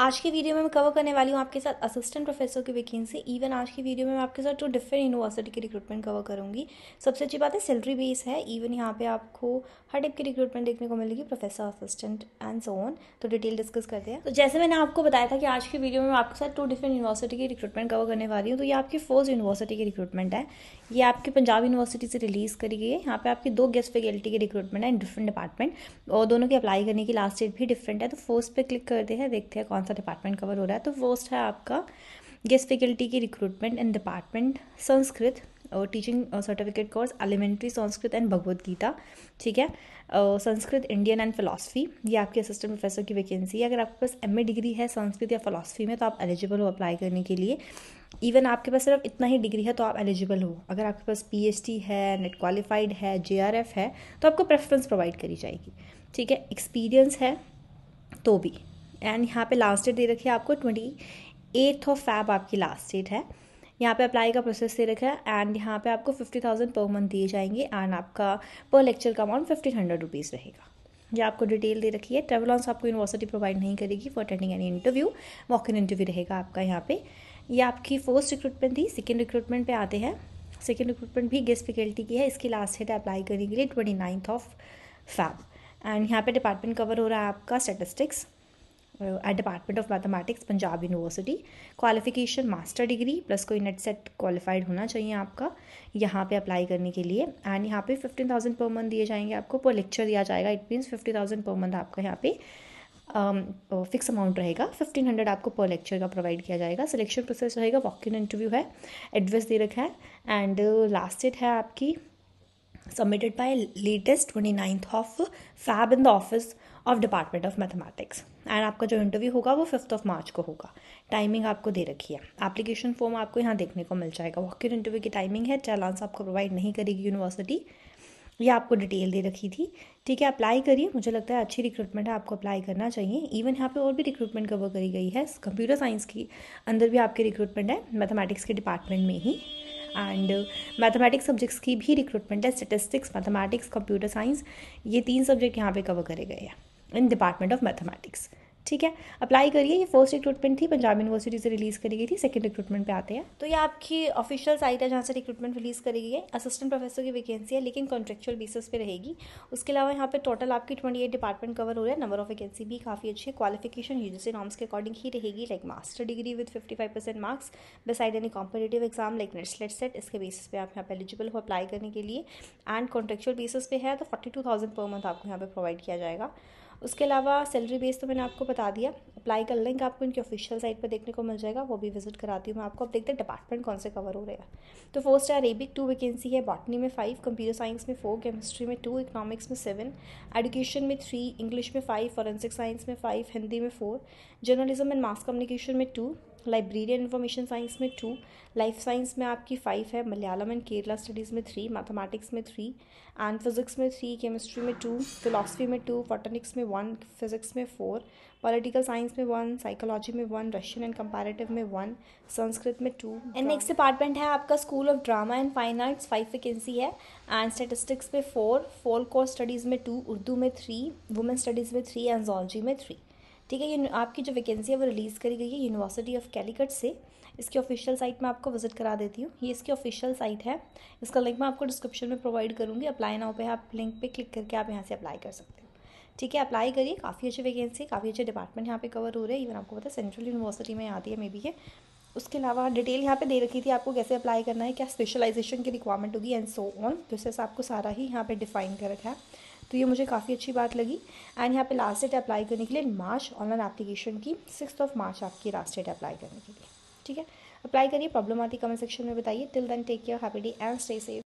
आज की वीडियो में मैं कवर करने वाली हूँ आपके साथ असिस्टेंट प्रोफेसर की वैकेंसी इवन आज की वीडियो में मैं आपके साथ टू डिफरेंट यूनिवर्सिटी की रिक्रूटमेंट कवर करूँगी सबसे अच्छी बात है सैलरी बेस है इवन यहाँ पे आपको हर टाइप की रिक्रूटमेंट देखने को मिलेगी professor assistant and so on तो डिटेल डिस्कस करते हैं तो जैसे मैंने आपको बताया था कि आज की वीडियो में मैं आपके साथ टू डिफरेंट यूनिवर्सिटी की रिक्रूटमेंट कवर करने वाली हूँ तो ये आपकी फर्स्ट यूनिवर्सिटी की रिक्रूटमेंट है ये आपकी पंजाब यूनिवर्सिटी से रिलीज़ करी गई है यहाँ पर आपकी दो गेस्ट फैकल्टी की रिक्रूटमेंट है इन डिफरेंट डिपार्टमेंट और दोनों की अप्लाई करने की लास्ट डेट भी डिफरेंट है तो फोर्स पर क्लिक करते हैं देखते हैं कौन सा डिपार्टमेंट कवर हो रहा है तो फर्स्ट है आपका गेस्ट फैकल्टी की रिक्रूटमेंट एंड डिपार्टमेंट संस्कृत और teaching certificate course elementary Sanskrit and Bhagavad Gita ठीक है संस्कृत इंडियन एंड फिलासफी ये आपके असिस्टेंट प्रोफेसर की वैकेंसी है अगर आपके पास एम डिग्री है संस्कृत या फिलासफी में तो आप एलिजिबल हो अप्लाई करने के लिए इवन आपके पास सिर्फ इतना ही डिग्री है तो आप एलिजिबल हो अगर आपके पास पी है नेट क्वालिफाइड है जे है तो आपको प्रेफरेंस प्रोवाइड करी जाएगी ठीक है एक्सपीरियंस है तो भी एंड यहाँ पे लास्ट डेट दे रखी है आपको ट्वेंटी एट्थ ऑफ फैब आपकी लास्ट डेट है यहाँ पे अप्लाई का प्रोसेस दे रखा है एंड यहाँ पे आपको फिफ्टी थाउजेंड पर मंथ दिए जाएंगे एंड आपका पर लेक्चर का अमाउंट फिफ्टीन हंड्रेड रुपीज़ रहेगा ये आपको डिटेल दे रखी है ट्रेवलॉन्स आपको यूनिवर्सिटी प्रोवाइड नहीं करेगी for attending any interview walk in interview रहेगा आपका यहाँ पे ये यह आपकी फर्स्ट रिक्रूटमेंट थी सेकेंड रिक्रूटमेंट पे आते हैं सेकेंड रिक्रूटमेंट भी गेस्ट फैकल्टी की है इसकी लास्ट डेट अप्लाई करने के लिए twenty ninth of Feb and यहाँ पे डिपार्टमेंट कवर हो रहा है आपका statistics at department of mathematics Punjab university qualification master degree plus कोई नेट सेट क्वालिफाइड होना चाहिए आपका यहाँ पे अप्लाई करने के लिए एंड यहाँ पे फिफ्टीन थाउजेंड पर मंथ दिए जाएंगे आपको पर लेक्चर दिया जाएगा it means fifty thousand per month आपका यहाँ पे फिक्स um, अमाउंट uh, रहेगा फिफ्टीन हंड्रेड आपको पर लेक्चर का प्रोवाइड किया जाएगा सिलेक्शन प्रोसेस रहेगा वॉक इन इंटरव्यू है एडवेस दे रखा है एंड लास्ट डेट है आपकी submitted by latest 29th of fab in the office of department of mathematics and आपका जो इंटरव्यू होगा वो फिफ्थ ऑफ मार्च को होगा टाइमिंग आपको दे रखी है एप्लीकेशन फॉर्म आपको यहाँ देखने को मिल जाएगा वॉकर इंटरव्यू की टाइमिंग है चालांस आपको प्रोवाइड नहीं करेगी यूनिवर्सिटी ये आपको डिटेल दे रखी थी ठीक है अप्लाई करिए मुझे लगता है अच्छी रिक्रूटमेंट है आपको अप्लाई करना चाहिए इवन यहाँ पे और भी रिक्रूटमेंट कवर करी गई है कंप्यूटर साइंस की अंदर भी आपकी रिक्रूटमेंट है मैथमेटिक्स के डिपार्टमेंट में ही एंड मैथमेटिक्स सब्जेक्ट्स की भी रिक्रूटमेंट है स्टेटिस्टिक्स मैथमेटिक्स कंप्यूटर साइंस ये तीन सब्जेक्ट यहाँ पे कवर करे गए हैं इन डिपार्टमेंट ऑफ मैथमेटिक्स ठीक है अप्लाई करिए ये फर्स्ट रिक्रूटमेंट थी पंजाब यूनिवर्सिटी से रिलीज़ करी गई थी सेकंड रिक्रूटमेंट पे आते हैं तो ये आपकी ऑफिशियल साइट है जहाँ से रिक्रूटमेंट रिलीज़ करी गई है असिस्टेंट प्रोफेसर की वैकेंसी है लेकिन कॉन्ट्रेक्चुअल बेसिस पे रहेगी उसके अलावा यहाँ पे टोटल आपकी ट्वेंटी एट डिपार्टमेंट कवर हो रहा है नंबर ऑफ वैकेंसी भी काफ़ी अच्छी है क्वालिफिकेशन यूजीसी नॉर्म्स के अकॉर्डिंग ही रहेगी like master degree with fifty five percent marks beside any competitive exam like NET SET इसके बेसिस पे आप यहाँ पे एलिजिबल हो अप्लाई करने के लिए एंड कॉन्ट्रेक्चुअल बेसिस पे है तो forty two thousand per month आपको यहाँ पे प्रोवाइड किया जाएगा उसके अलावा सैलरी बेस तो मैंने आपको बता दिया अप्लाई कर लेंगे आपको इनकी ऑफिशियल साइट पर देखने को मिल जाएगा वो भी विजिट कराती हूँ मैं आपको अब देखते हैं डिपार्टमेंट कौन से कवर हो रहे हैं तो four star Arabic two vacancy है बॉटनी में फाइव कंप्यूटर साइंस में फोर केमिस्ट्री में टू इकनॉमिक्स में सेवन एडुकेशन में थ्री इंग्लिश में फाइव फॉरेंसिक साइंस में फाइव हिंदी में four journalism and mass communication में टू लाइब्रेरियन इन्फॉर्मेशन साइंस में टू लाइफ साइंस में आपकी फाइव है मलयालम एंड केरला स्टडीज़ में थ्री मैथमेटिक्स में थ्री एंड फिजिक्स में थ्री केमिस्ट्री में टू फिलासफी में टू बॉटनिक्स में वन फिजिक्स में फोर पॉलिटिकल साइंस में वन साइकोलॉजी में वन रशियन एंड कंपैरेटिव में वन संस्कृत में टू एंड नेक्स्ट डिपार्टमेंट है आपका school of drama and fine arts five vacancy है एंड स्टेटिस्टिक्स में फोर फोल कोर्स स्टडीज़ में टू उर्दू में थ्री वुमेन स्टडीज़ में थ्री एंड जोलॉजी में थ्री ठीक है ये आपकी जो वैकेंसी है वो रिलीज़ करी गई है यूनिवर्सिटी ऑफ कैलीकट से इसकी ऑफिशियल साइट मैं आपको विजिट करा देती हूँ ये इसकी ऑफिशियल साइट है इसका लिंक मैं आपको डिस्क्रिप्शन में प्रोवाइड करूँगी अप्लाई नाउ पे आप लिंक पे क्लिक करके आप यहाँ से अप्लाई कर सकते हो ठीक है अप्लाई करिए काफ़ी अच्छी वैकेंसी काफ़ी अच्छे डिपार्टमेंट यहाँ पे कवर हो रहे हैं इवन आपको पता है सेंट्रल यूनिवर्सिटी में आती है मे बी ये उसके अलावा डिटेल यहाँ पे दे रखी थी आपको कैसे अप्लाई करना है क्या स्पेशलाइजेशन की रिक्वायरमेंट होगी एंड सो ऑन प्रोसेस आपको सारा ही यहाँ पे डिफाइन कर रखा है तो ये मुझे काफ़ी अच्छी बात लगी एंड यहाँ पे लास्ट डेट अप्लाई करने के लिए मार्च ऑनलाइन एप्लीकेशन की सिक्स ऑफ मार्च आपकी लास्ट डेट अप्लाई करने के लिए ठीक है अप्लाई करिए प्रॉब्लम आती कमेंट सेक्शन में बताइए till then take care happy day and stay safe